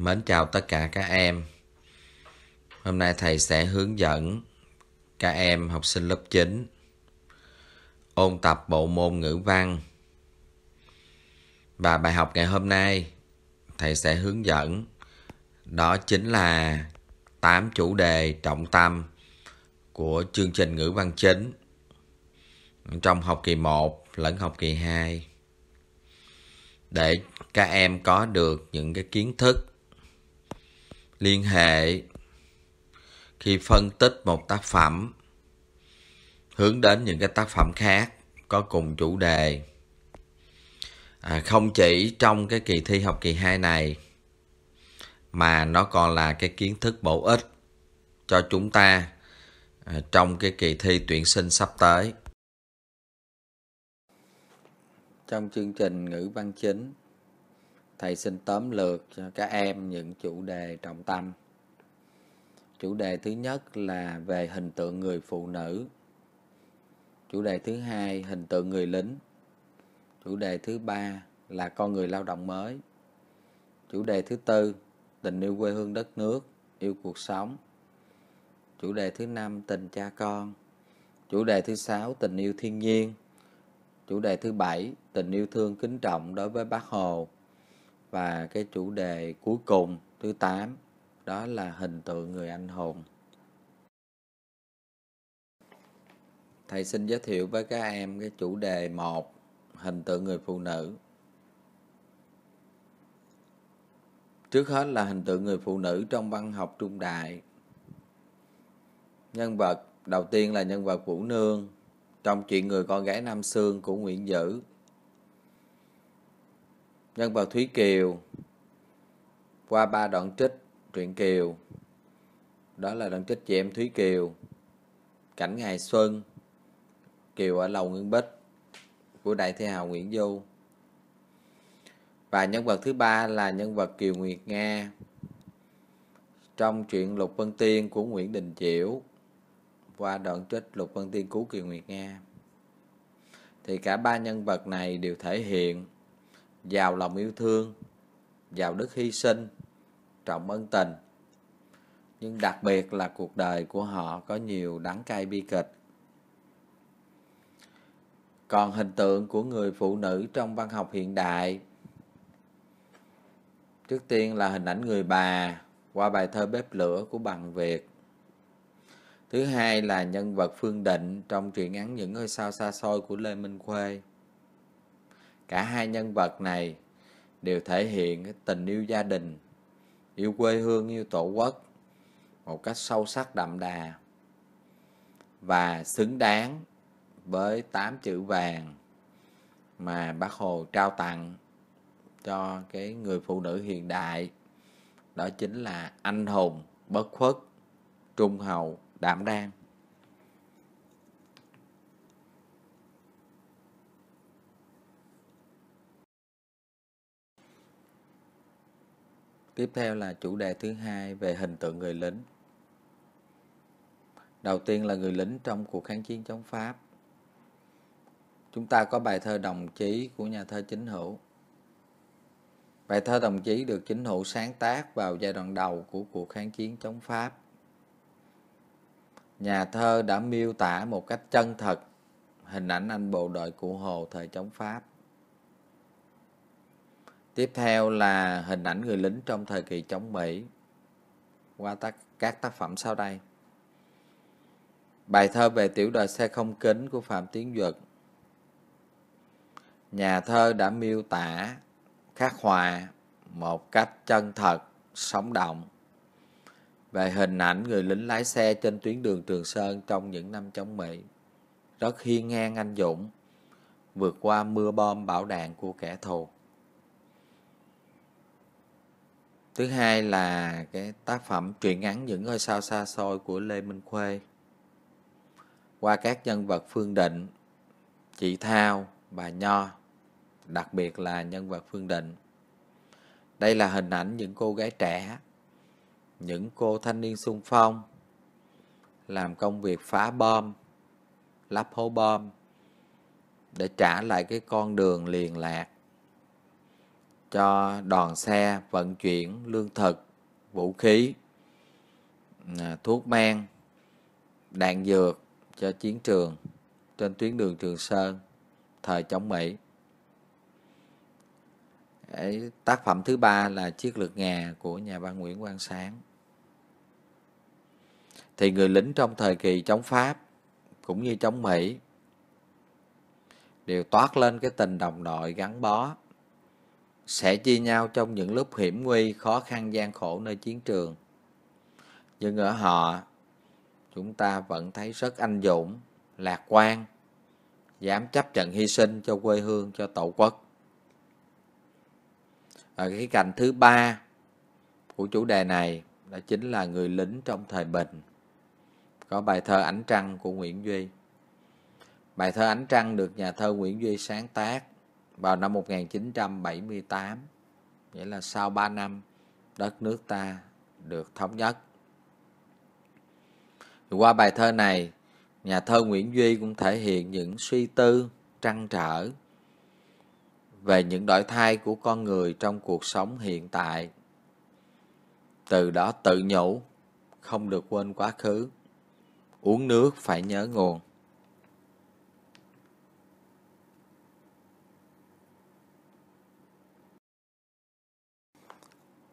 Mến chào tất cả các em Hôm nay thầy sẽ hướng dẫn các em học sinh lớp 9 ôn tập bộ môn ngữ văn và bài học ngày hôm nay thầy sẽ hướng dẫn đó chính là 8 chủ đề trọng tâm của chương trình ngữ văn chính trong học kỳ 1 lẫn học kỳ 2 để các em có được những cái kiến thức liên hệ khi phân tích một tác phẩm hướng đến những cái tác phẩm khác có cùng chủ đề à, không chỉ trong cái kỳ thi học kỳ 2 này mà nó còn là cái kiến thức bổ ích cho chúng ta à, trong cái kỳ thi tuyển sinh sắp tới trong chương trình ngữ văn chính thầy xin tóm lược cho các em những chủ đề trọng tâm chủ đề thứ nhất là về hình tượng người phụ nữ chủ đề thứ hai hình tượng người lính chủ đề thứ ba là con người lao động mới chủ đề thứ tư tình yêu quê hương đất nước yêu cuộc sống chủ đề thứ năm tình cha con chủ đề thứ sáu tình yêu thiên nhiên chủ đề thứ bảy tình yêu thương kính trọng đối với bác hồ và cái chủ đề cuối cùng thứ 8 đó là hình tượng người anh hùng thầy xin giới thiệu với các em cái chủ đề một hình tượng người phụ nữ trước hết là hình tượng người phụ nữ trong văn học trung đại nhân vật đầu tiên là nhân vật vũ nương trong chuyện người con gái nam sương của nguyễn dữ nhân vật Thúy Kiều qua ba đoạn trích truyện Kiều đó là đoạn trích chị em Thúy Kiều cảnh ngày xuân Kiều ở lầu Ngưng Bích của đại thi hào Nguyễn Du và nhân vật thứ ba là nhân vật Kiều Nguyệt Nga trong truyện Lục Vân Tiên của Nguyễn Đình Chiểu qua đoạn trích Lục Vân Tiên cứu Kiều Nguyệt Nga thì cả ba nhân vật này đều thể hiện vào lòng yêu thương, vào đức hy sinh, trọng ân tình. Nhưng đặc biệt là cuộc đời của họ có nhiều đắng cay bi kịch. Còn hình tượng của người phụ nữ trong văn học hiện đại Trước tiên là hình ảnh người bà qua bài thơ Bếp lửa của Bằng Việt. Thứ hai là nhân vật Phương Định trong truyện án Những ngôi sao xa xôi của Lê Minh Khuê cả hai nhân vật này đều thể hiện tình yêu gia đình yêu quê hương yêu tổ quốc một cách sâu sắc đậm đà và xứng đáng với tám chữ vàng mà bác hồ trao tặng cho cái người phụ nữ hiện đại đó chính là anh hùng bất khuất trung hậu đảm đang Tiếp theo là chủ đề thứ hai về hình tượng người lính. Đầu tiên là người lính trong cuộc kháng chiến chống Pháp. Chúng ta có bài thơ Đồng Chí của nhà thơ Chính Hữu. Bài thơ Đồng Chí được Chính Hữu sáng tác vào giai đoạn đầu của cuộc kháng chiến chống Pháp. Nhà thơ đã miêu tả một cách chân thật hình ảnh anh bộ đội cụ Hồ thời chống Pháp. Tiếp theo là hình ảnh người lính trong thời kỳ chống Mỹ qua tác, các tác phẩm sau đây. Bài thơ về tiểu đời xe không kính của Phạm Tiến Duật. Nhà thơ đã miêu tả, khắc họa một cách chân thật, sống động về hình ảnh người lính lái xe trên tuyến đường Trường Sơn trong những năm chống Mỹ. Rất hiên ngang anh dũng, vượt qua mưa bom bão đạn của kẻ thù. thứ hai là cái tác phẩm truyện ngắn những ngôi sao xa xôi của lê minh khuê qua các nhân vật phương định chị thao bà nho đặc biệt là nhân vật phương định đây là hình ảnh những cô gái trẻ những cô thanh niên sung phong làm công việc phá bom lắp hố bom để trả lại cái con đường liền lạc cho đoàn xe vận chuyển lương thực, vũ khí, à, thuốc men, đạn dược cho chiến trường trên tuyến đường Trường Sơn thời chống Mỹ. tác phẩm thứ ba là Chiếc lược ngà của nhà văn Nguyễn Quang Sáng. Thì người lính trong thời kỳ chống Pháp cũng như chống Mỹ đều toát lên cái tình đồng đội gắn bó sẽ chia nhau trong những lúc hiểm nguy, khó khăn gian khổ nơi chiến trường. Nhưng ở họ, chúng ta vẫn thấy rất anh dũng, lạc quan, dám chấp trận hy sinh cho quê hương, cho tổ quốc. Ở cái cạnh thứ ba của chủ đề này đó chính là người lính trong thời bình. Có bài thơ Ánh Trăng của Nguyễn Duy. Bài thơ Ánh Trăng được nhà thơ Nguyễn Duy sáng tác vào năm 1978 nghĩa là sau 3 năm đất nước ta được thống nhất. Qua bài thơ này, nhà thơ Nguyễn Duy cũng thể hiện những suy tư, trăn trở về những đổi thay của con người trong cuộc sống hiện tại. Từ đó tự nhủ, không được quên quá khứ. Uống nước phải nhớ nguồn.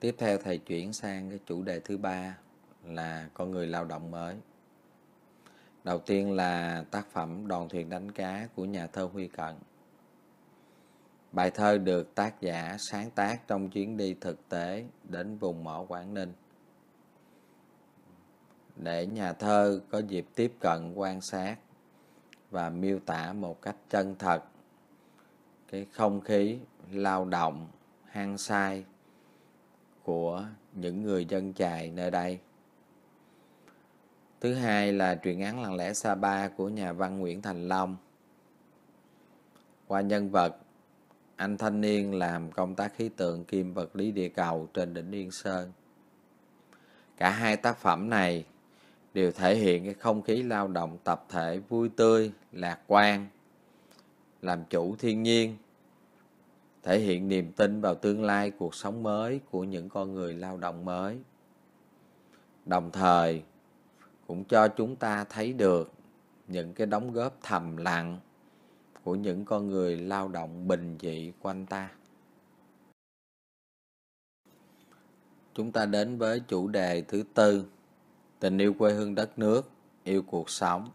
Tiếp theo thầy chuyển sang cái chủ đề thứ ba là con người lao động mới. Đầu tiên là tác phẩm đoàn thuyền đánh cá của nhà thơ Huy Cận. Bài thơ được tác giả sáng tác trong chuyến đi thực tế đến vùng mỏ Quảng Ninh. Để nhà thơ có dịp tiếp cận quan sát và miêu tả một cách chân thật cái không khí lao động hăng say của những người dân chài nơi đây. Thứ hai là truyện án lặng lẽ Sa Ba của nhà văn Nguyễn Thành Long. Qua nhân vật, anh thanh niên làm công tác khí tượng kim vật lý địa cầu trên đỉnh Yên Sơn. Cả hai tác phẩm này đều thể hiện cái không khí lao động tập thể vui tươi, lạc quan, làm chủ thiên nhiên thể hiện niềm tin vào tương lai cuộc sống mới của những con người lao động mới đồng thời cũng cho chúng ta thấy được những cái đóng góp thầm lặng của những con người lao động bình dị quanh ta chúng ta đến với chủ đề thứ tư tình yêu quê hương đất nước yêu cuộc sống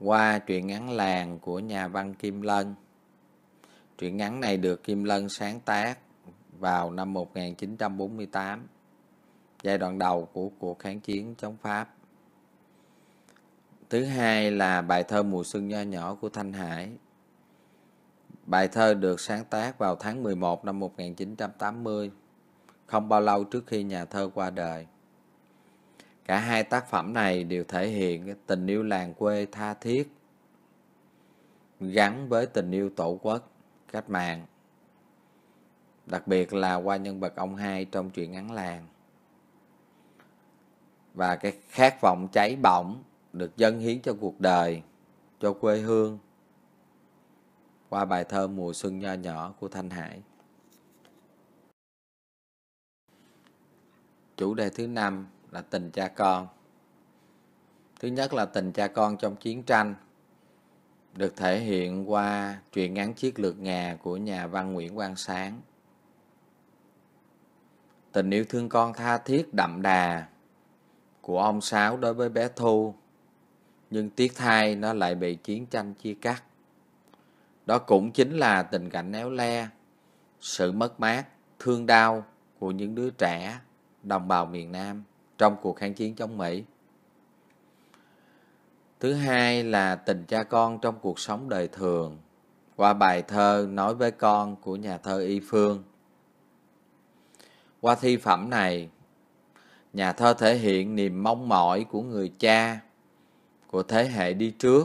qua truyện ngắn làng của nhà văn kim lân Truyện ngắn này được Kim Lân sáng tác vào năm 1948, giai đoạn đầu của cuộc kháng chiến chống Pháp. Thứ hai là bài thơ Mùa xuân nho nhỏ của Thanh Hải. Bài thơ được sáng tác vào tháng 11 năm 1980, không bao lâu trước khi nhà thơ qua đời. Cả hai tác phẩm này đều thể hiện tình yêu làng quê tha thiết gắn với tình yêu tổ quốc cách mạng đặc biệt là qua nhân vật ông hai trong truyện ngắn làng và cái khát vọng cháy bỏng được dâng hiến cho cuộc đời cho quê hương qua bài thơ mùa xuân nho nhỏ của thanh hải chủ đề thứ năm là tình cha con thứ nhất là tình cha con trong chiến tranh được thể hiện qua truyện ngắn chiếc lược ngà của nhà văn Nguyễn Quang Sáng. Tình yêu thương con tha thiết đậm đà của ông Sáu đối với bé Thu, nhưng tiếc thay nó lại bị chiến tranh chia cắt. Đó cũng chính là tình cảnh éo le, sự mất mát, thương đau của những đứa trẻ đồng bào miền Nam trong cuộc kháng chiến chống Mỹ. Thứ hai là tình cha con trong cuộc sống đời thường qua bài thơ Nói với con của nhà thơ Y Phương. Qua thi phẩm này, nhà thơ thể hiện niềm mong mỏi của người cha, của thế hệ đi trước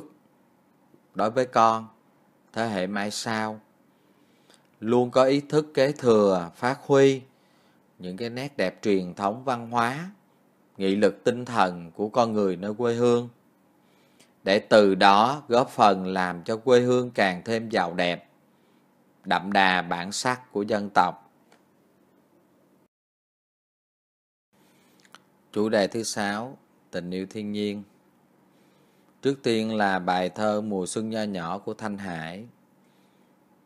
đối với con, thế hệ mai sau luôn có ý thức kế thừa, phát huy những cái nét đẹp truyền thống văn hóa, nghị lực tinh thần của con người nơi quê hương để từ đó góp phần làm cho quê hương càng thêm giàu đẹp, đậm đà bản sắc của dân tộc. Chủ đề thứ sáu, tình yêu thiên nhiên. Trước tiên là bài thơ Mùa xuân nho nhỏ của Thanh Hải.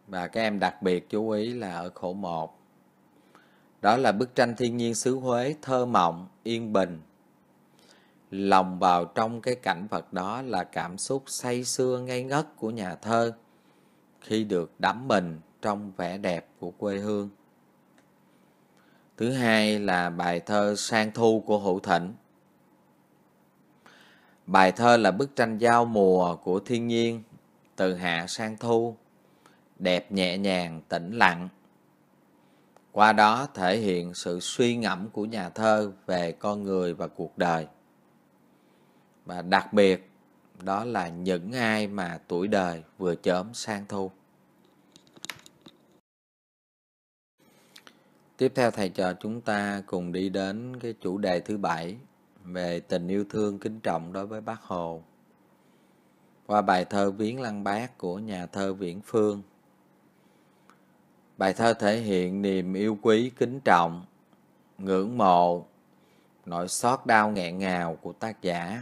Và các em đặc biệt chú ý là ở khổ một. Đó là bức tranh thiên nhiên xứ Huế thơ mộng, yên bình, lòng vào trong cái cảnh vật đó là cảm xúc say sưa ngây ngất của nhà thơ khi được đắm mình trong vẻ đẹp của quê hương. Thứ hai là bài thơ Sang Thu của Hữu Thịnh. Bài thơ là bức tranh giao mùa của thiên nhiên từ hạ sang thu, đẹp nhẹ nhàng, tĩnh lặng. Qua đó thể hiện sự suy ngẫm của nhà thơ về con người và cuộc đời và đặc biệt đó là những ai mà tuổi đời vừa chớm sang thu. Tiếp theo thầy trò chúng ta cùng đi đến cái chủ đề thứ bảy về tình yêu thương kính trọng đối với Bác Hồ. Qua bài thơ Viếng Lăng Bác của nhà thơ Viễn Phương. Bài thơ thể hiện niềm yêu quý kính trọng, ngưỡng mộ, nỗi xót đau nghẹn ngào của tác giả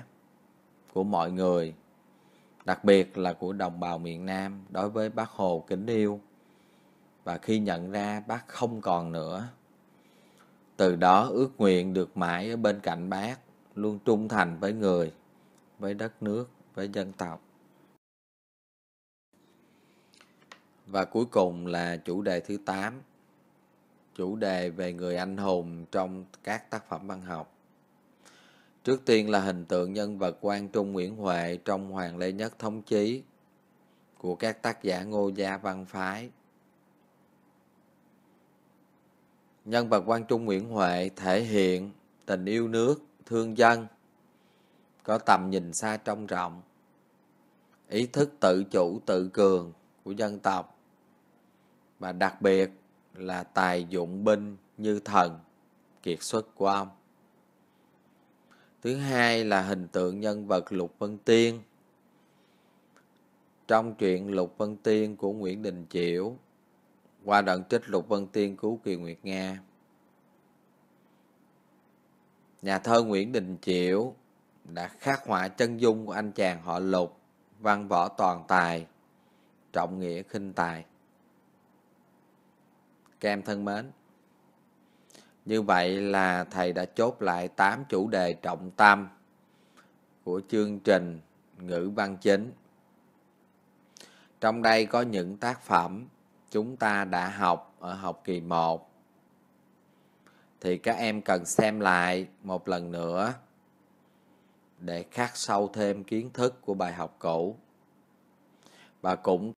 của mọi người, đặc biệt là của đồng bào miền Nam đối với bác Hồ kính yêu. Và khi nhận ra bác không còn nữa, từ đó ước nguyện được mãi ở bên cạnh bác, luôn trung thành với người, với đất nước, với dân tộc. Và cuối cùng là chủ đề thứ 8, chủ đề về người anh hùng trong các tác phẩm văn học. Trước tiên là hình tượng nhân vật quan Trung Nguyễn Huệ trong Hoàng Lê Nhất Thống Chí của các tác giả Ngô Gia Văn Phái. Nhân vật quan Trung Nguyễn Huệ thể hiện tình yêu nước, thương dân, có tầm nhìn xa trông rộng, ý thức tự chủ tự cường của dân tộc và đặc biệt là tài dụng binh như thần kiệt xuất của ông thứ hai là hình tượng nhân vật lục vân tiên trong truyện lục vân tiên của nguyễn đình chiểu qua đoạn trích lục vân tiên cứu kỳ nguyệt nga nhà thơ nguyễn đình chiểu đã khắc họa chân dung của anh chàng họ lục văn võ toàn tài trọng nghĩa khinh tài các em thân mến như vậy là thầy đã chốt lại 8 chủ đề trọng tâm của chương trình ngữ văn chính. Trong đây có những tác phẩm chúng ta đã học ở học kỳ 1. Thì các em cần xem lại một lần nữa để khắc sâu thêm kiến thức của bài học cũ. Và cũng